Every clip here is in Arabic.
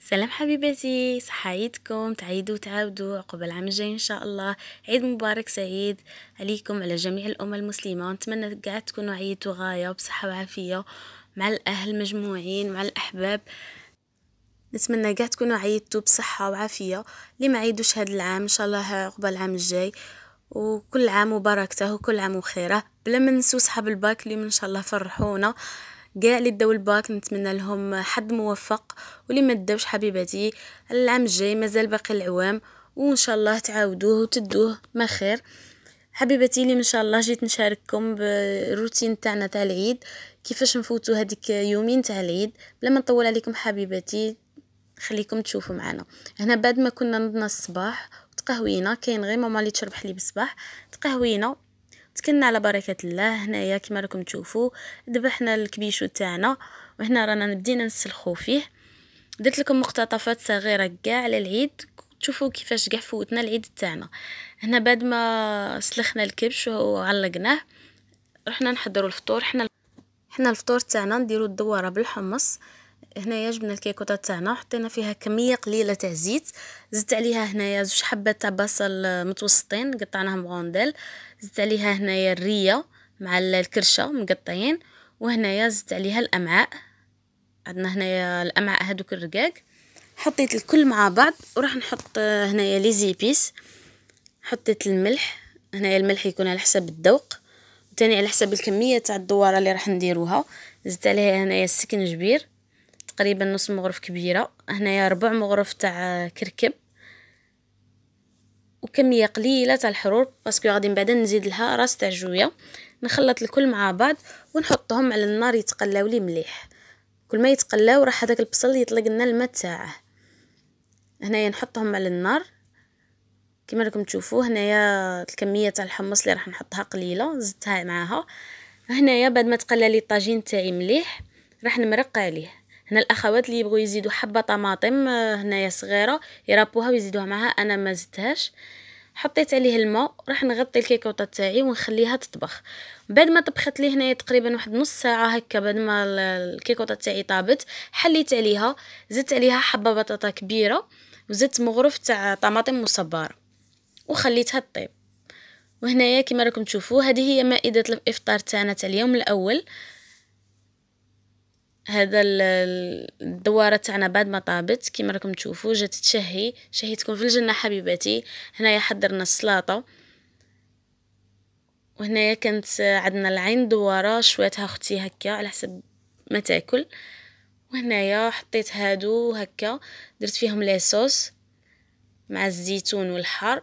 سلام حبيباتي صحايتكم تعيدوا وتعاودوا عقب العام الجاي ان شاء الله عيد مبارك سعيد عليكم على جميع الامه المسلمه ونتمنى كاع تكونوا عيدتوا غايه بصحه وعافيه مع الاهل مجموعين مع الاحباب نتمنى كاع تكونوا عيدتوا بصحه وعافيه اللي ما عيدوش هذا العام ان شاء الله عقب العام الجاي وكل عام وبركته وكل عام وخيره بلا ما ننسوا صحاب الباك اللي ان شاء الله فرحونا كاع اللي داو الباك نتمنى لهم حظ موفق واللي ما داوش حبيباتي العام الجاي مازال باقي العوام وان شاء الله تعاودوه وتدوه ما خير حبيباتي اللي ان شاء الله جيت نشارككم بالروتين تاعنا تاع العيد كيفاش نفوتوا هذيك يومين تاع العيد بلا ما نطول عليكم حبيباتي خليكم تشوفوا معنا هنا بعد ما كنا نضنا الصباح تقهوينا كاين غير ماما اللي تشرب حليب الصباح تقهوينا تكلنا على بركه الله هنايا كما راكم تشوفوا ذبحنا الكبيشو تاعنا وهنا رانا بدينا نسلخو فيه درت لكم مقتطفات صغيره كاع على العيد تشوفوا كيفاش كاع فوتنا العيد تاعنا هنا بعد ما سلخنا الكبش وعلقناه رحنا نحضروا الفطور حنا حنا الفطور تاعنا نديروا الدواره بالحمص هنايا جبنا الكيكوطه تاعنا وحطينا فيها كميه قليله تاع زيت زدت عليها هنايا زوج حبات تاع بصل متوسطين قطعناهم غونديل زدت عليها هنايا الريه مع الكرشه مقطعين وهنايا زدت عليها الامعاء عندنا هنايا الامعاء هذوك الرقاق حطيت الكل مع بعض وراح نحط هنايا لي زيبيس حطيت الملح هنايا الملح يكون على حسب الذوق وثاني على حسب الكميه تاع الدواره اللي راح نديروها زدت عليها هنايا السكنجبير تقريبا نص مغرف كبيرة هنايا ربع مغرف تاع كركب وكميه قليله تاع الحرور باسكو غادي من بعد نزيد لها راس تاع جوية نخلط الكل مع بعض ونحطهم على النار يتقلاو لي مليح كل ما يتقلاو راح هذاك البصل يطلق لنا الماء تاعه هنايا نحطهم على النار كما راكم تشوفوا هنايا الكميه تاع الحمص اللي راح نحطها قليله زدتها معاها هنايا بعد ما تقلى لي الطاجين تاعي مليح راح نمرق عليه هنا الاخوات اللي يبغوا يزيدوا حبه طماطم آه، هنايا صغيره يرابوها ويزيدوها معها انا ما زدتهاش حطيت عليه الماء راح نغطي الكيكوطه تاعي ونخليها تطبخ بعد ما طبخت لي هنايا تقريبا واحد نص ساعه هكا بعد ما الكيكوطه تاعي طابت حليت عليها زدت عليها حبه بطاطا كبيره وزدت مغرف تاع طماطم مصبار وخليتها تطيب وهنايا كما راكم تشوفوا هذه هي مائده الافطار تاعنا تاع اليوم الاول هذا الدواره تاعنا بعد ما طابت كيما راكم تشوفوا جات تشهي شهيتكم في الجنه حبيباتي هنايا حضرنا السلاطه وهنايا كانت عندنا العين دواره شويتها اختي هكا على حسب ما تاكل وهنايا حطيت هادو هكا درت فيهم لي صوص مع الزيتون والحار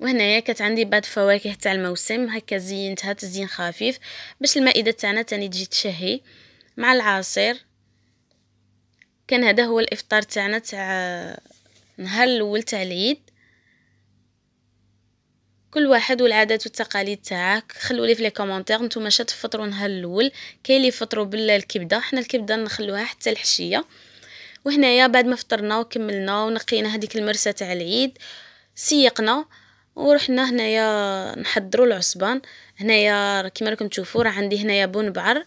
وهنايا كانت عندي بعض فواكه تاع الموسم هكا زينتها تزيين خفيف باش المائده تاعنا تاني تجي تشهي مع العصير كان هذا هو الافطار تاعنا تاع نهار الاول تاع العيد كل واحد والعادات والتقاليد تاعك خلوا لي في لي كومونتير نتوما شات فطروا نهار الاول كاين اللي فطروا بالكبده حنا الكبده نخلوها حتى الحشيه وهنايا بعد ما فطرنا وكملنا ونقينا هذيك المرسه تاع العيد سيقنا ورحنا هنايا نحضروا العصبان هنايا كيما راكم تشوفوا راه عندي هنايا بون بعر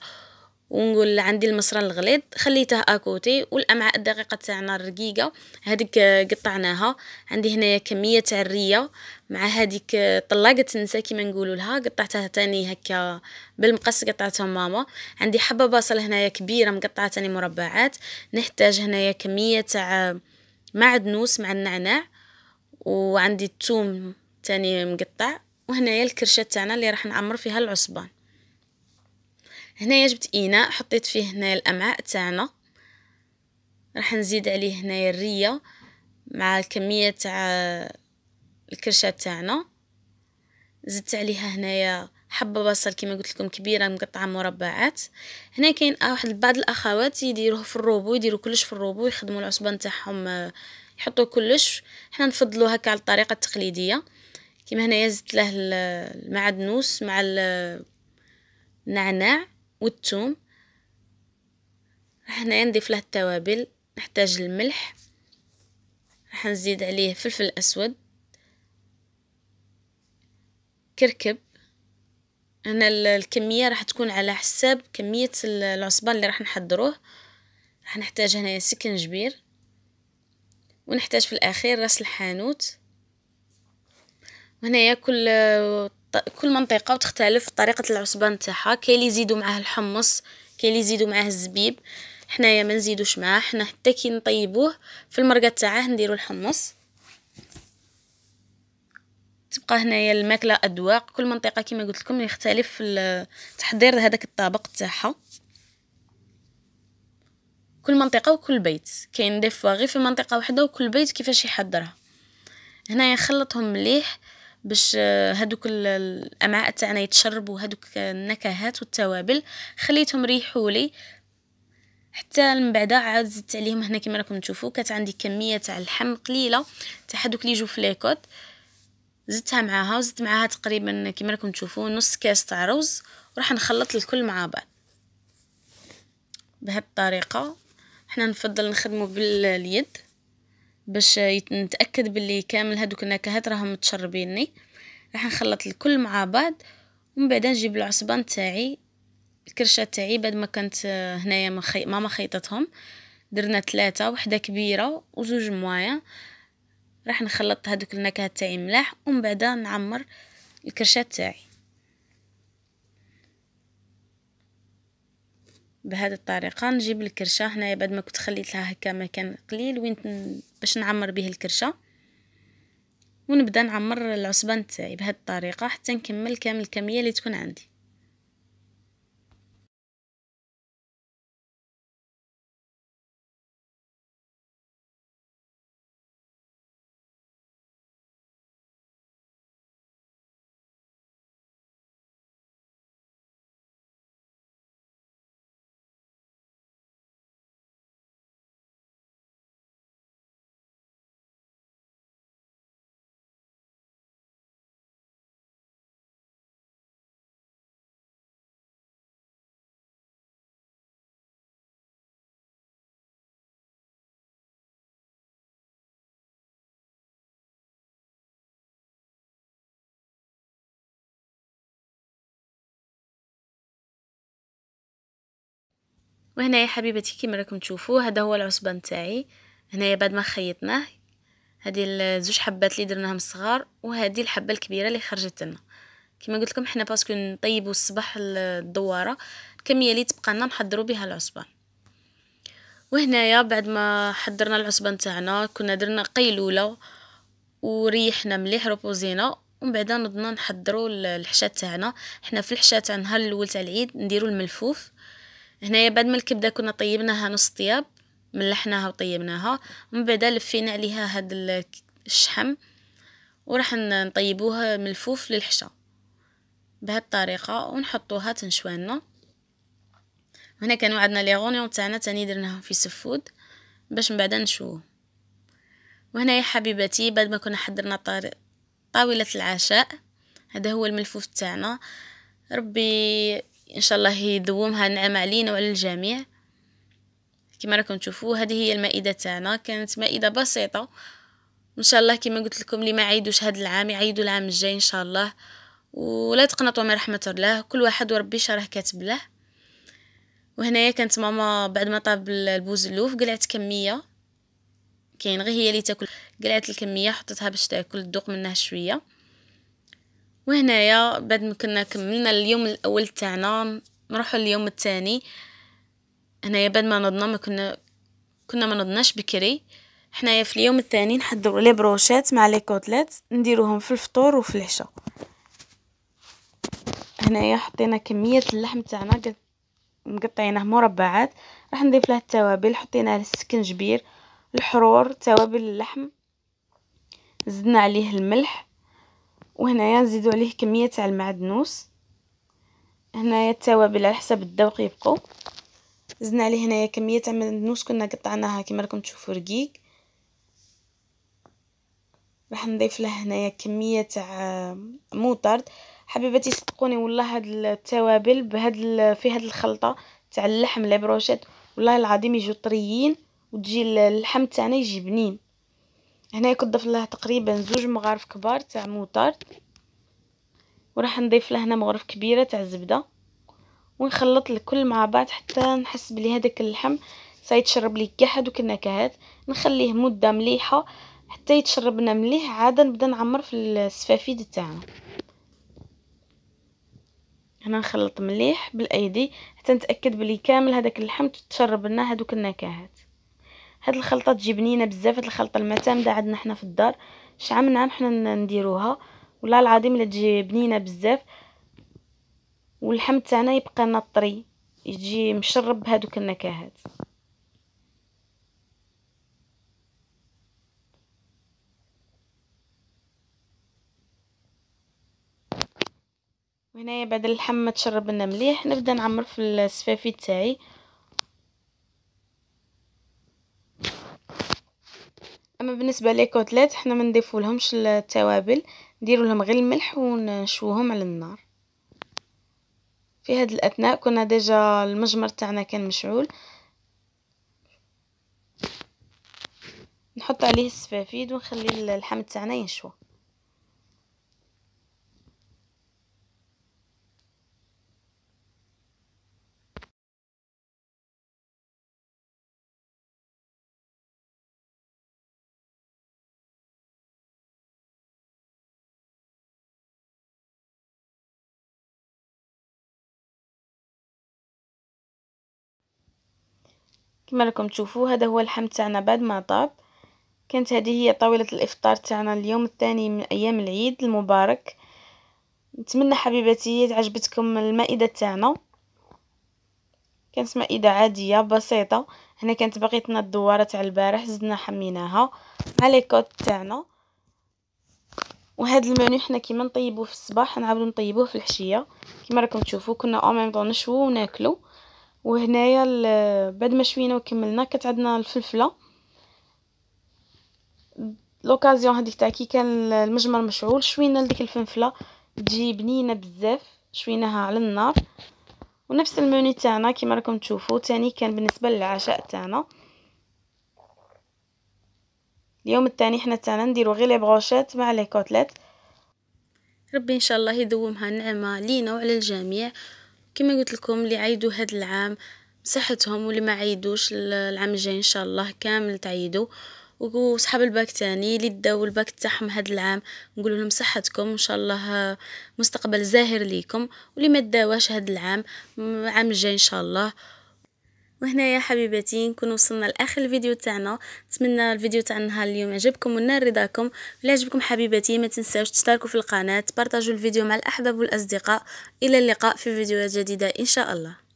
ونقول عندي المصرى الغليظ خليته اكوتي والامعاء الدقيقه تاعنا الرقيقه هذيك آه، قطعناها عندي هنايا كميه تاع الريه مع هذيك آه، طلاقه النساء كيما نقولوا لها قطعتها تاني هكا بالمقص قطعتها ماما عندي حبه بصل هنايا كبيره مقطعه تاني مربعات نحتاج هنايا كميه تاع آه، معدنوس مع النعناع وعندي الثوم تاني مقطع وهنايا الكرشه تاعنا اللي راح نعمر فيها العصبان هنايا جبت اناء حطيت فيه هنايا الامعاء تاعنا راح نزيد عليه هنايا الريه مع الكميه تاع الكرشه تاعنا زدت عليها هنايا حبه بصل كما قلت لكم كبيره مقطعه مربعات هنا كاين آه، واحد بعض الاخوات يديروه في الروبو يديروا كلش في الروبو يخدموا العصبه نتاعهم آه، يحطوا كلش حنا نفضلوا هكا على الطريقه التقليديه كما هنايا زدت له المعدنوس مع النعناع والثوم راح هنايا نضيف له التوابل نحتاج الملح راح نزيد عليه فلفل اسود كركب هنا الكميه راح تكون على حساب كميه العصبان اللي راح نحضروه راح نحتاج هنايا سكنجبير ونحتاج في الاخير راس الحانوت وهنايا كل كل منطقه وتختلف طريقه العصبان تاعها كاين اللي يزيدوا معاه الحمص كاين اللي يزيدوا معاه الزبيب حنايا ما نزيدوش معاه حنا حتى كي نطيبوه في المرقه تاعه نديروا الحمص تبقى هنايا الماكله اذواق كل منطقه كما قلت لكم يختلف تحضير هذاك الطبق تاعها كل منطقه وكل بيت كاين دي فوا غير في منطقه واحده وكل بيت كيفاش يحضرها هنايا نخلطهم مليح باش آه، هادوك الامعاء تاعنا يتشربوا هادوك النكهات والتوابل خليتهم ريحوا لي حتى من بعد عاد زدت عليهم هنا كما راكم تشوفوا كانت عندي كميه تاع اللحم قليله تاع هادوك لي جو في زدتها معاها وزدت معاها تقريبا كما راكم تشوفوا نص كاس تاع رز وراح نخلط الكل مع بعض بهذه الطريقه حنا نفضل نخدمه باليد باش نتاكد باللي كامل هادوك النكهات راهم متشربيني راح نخلط الكل مع بعض ومن بعد نجيب العصبه نتاعي الكرشه تاعي بعد ما كانت هنايا ما مخي... ماما خيطتهم درنا ثلاثه وحده كبيره وزوج موايا راح نخلط هذوك النكهات تاعي ملاح ومن بعد نعمر الكرشه تاعي بهذه الطريقه نجيب الكرشه هنايا بعد ما كنت خليت لها هكا مكان قليل وين باش نعمر به الكرشه ونبدا نعمر العصبه نتاعي بهذه الطريقه حتى نكمل كامل الكميه اللي تكون عندي وهنا يا حبيبتي كيما راكم تشوفوا هذا هو العصبان تاعي هنايا بعد ما خيطناه هذه الزوج حبات اللي درناهم الصغار وهذه الحبه الكبيره اللي خرجت لنا كما قلت لكم حنا باسكو نطيبوا الصباح الدواره الكميه اللي تبقى لنا نحضروا بها العصبان وهنايا بعد ما حضرنا العصبان تاعنا كنا درنا قيلوله وريحنا مليح ربوزينا ومن بعد نضنا نحضروا الحشاء تاعنا حنا في الحشاء تاع النهار الاول تاع العيد نديروا الملفوف هنايا بعد ما الكبدة كنا طيبناها نص طياب ملحناها وطيبناها من بعد لفينا عليها هاد الشحم وراح نطيبوها ملفوف للحشا بهاد الطريقه ونحطوها تنشوانا هنا كانوا عندنا لي غونيون تاعنا تاني درناهم في سفود باش من بعد نشوه وهنا يا حبيبتي بعد ما كنا حضرنا طاوله العشاء هذا هو الملفوف تاعنا ربي ان شاء الله يدومها نعم علينا وعلى الجميع كما راكم تشوفوا هذه هي المائده تاعنا كانت مائده بسيطه ان شاء الله كما قلت لكم اللي ما عيدوش هذا العام يعيدوا العام الجاي ان شاء الله ولا تقنطوا من رحمه الله كل واحد وربي شراه كاتب له وهنايا كانت ماما بعد ما طاب البوزلوف قلعت كميه كاين غير هي اللي تاكل قلعت الكميه حطتها باش تاكل تذوق منها شويه وهنايا بعد ما كنا كملنا اليوم الاول تاعنا نروحوا اليوم الثاني هنايا بعد ما نضنا ما كنا كنا ما نضناش بكري حنايا في اليوم الثاني نحضروا لي بروشات مع لي كوتليت نديروهم في الفطور وفي العشاء هنايا حطينا كميه اللحم تاعنا مقطعينه مربعات راح نضيف له التوابل حطينا السكنجبير الحرور توابل اللحم زدنا عليه الملح وهنايا نزيدو عليه كميه تاع المعدنوس هنايا التوابل على حسب الذوق يبقوا زدنا عليه هنايا كميه تاع المعدنوس كنا قطعناها كما راكم تشوفوا رقيق راح نضيف له هنايا كميه تاع آه، موطرد حبيباتي صدقوني والله هاد التوابل بهاد في هاد الخلطه تاع اللحم بروشيت والله العظيم يجيو طريين وتجي اللحم تاعنا يجي بنين هنا كنضيف لها تقريبا زوج مغارف كبار تاع موطار وراح نضيف هنا مغرف كبيره تاع الزبده ونخلط الكل مع بعض حتى نحس بلي هذاك اللحم سيتشرب لي كاع هادوك النكهات نخليه مده مليحه حتى يتشرب لنا مليح عاد نبدا نعمر في السفافيد تاعنا هنا نخلط مليح بالايدي حتى نتاكد بلي كامل هذاك اللحم تشرب لنا هادوك النكهات هاد الخلطه تجي بنينه بزاف هاد الخلطه المعتمده عندنا حنا في الدار شحال من عام حنا نديروها والله العظيم الا تجي بنينه بزاف واللحم تاعنا يبقى لنا طري يجي مشرب بهذوك النكهات وهنايا بعد اللحم ما تشرب لنا مليح نبدا نعمر في السفافي تاعي اما بالنسبه لي كوتليت حنا ما نضيفولهمش التوابل نديرو لهم غير الملح ونشوهم على النار في هاد الاثناء كنا ديجا المجمر تاعنا كان مشعول نحط عليه السفافيد ونخلي اللحم تاعنا ينشوى كما راكم تشوفوا هذا هو اللحم تاعنا بعد ما طاب كانت هذه هي طاوله الافطار تاعنا اليوم الثاني من ايام العيد المبارك نتمنى حبيباتي عجبتكم المائده تاعنا كانت مائده عاديه بسيطه هنا كانت بقيتنا الدواره تاع البارح زدنا حميناها كوت تاعنا وهذا المنيو حنا كيما نطيبوه في الصباح نعاودو نطيبوه في الحشيه كيما راكم تشوفوا كنا او ميم طون نشوو وناكلو وهنايا بعد ما شوينا وكملنا كانت عندنا الفلفله لوكازيون هذيك تاع كي كان المجمر مشعول شوينا لديك الفلفله تجي بنينه بزاف شويناها على النار ونفس المنيو تاعنا كيما راكم تشوفوا تاني كان بالنسبه للعشاء تاعنا اليوم الثاني حنا تاعنا نديرو غير لي بروشيت مع لي كوتليت ربي ان شاء الله يدومها نعمه لينا وعلى الجميع كما قلت لكم اللي عيدوا هاد العام صحتهم واللي ما عيدوش العام الجاي ان شاء الله كامل تعيدوا وصحاب الباك تاني اللي داو الباك تاعهم هاد العام نقول لهم صحتكم ان شاء الله مستقبل زاهر ليكم واللي ما داواش هاد العام العام الجاي ان شاء الله وهنا يا حبيباتي نكون وصلنا لاخر الفيديو تاعنا نتمنى الفيديو تاع النهار اليوم عجبكم ونال رضاكم الا عجبكم حبيباتي ما تنساوش تشتركوا في القناه بارطاجوا الفيديو مع الاحباب والاصدقاء الى اللقاء في فيديوهات جديده ان شاء الله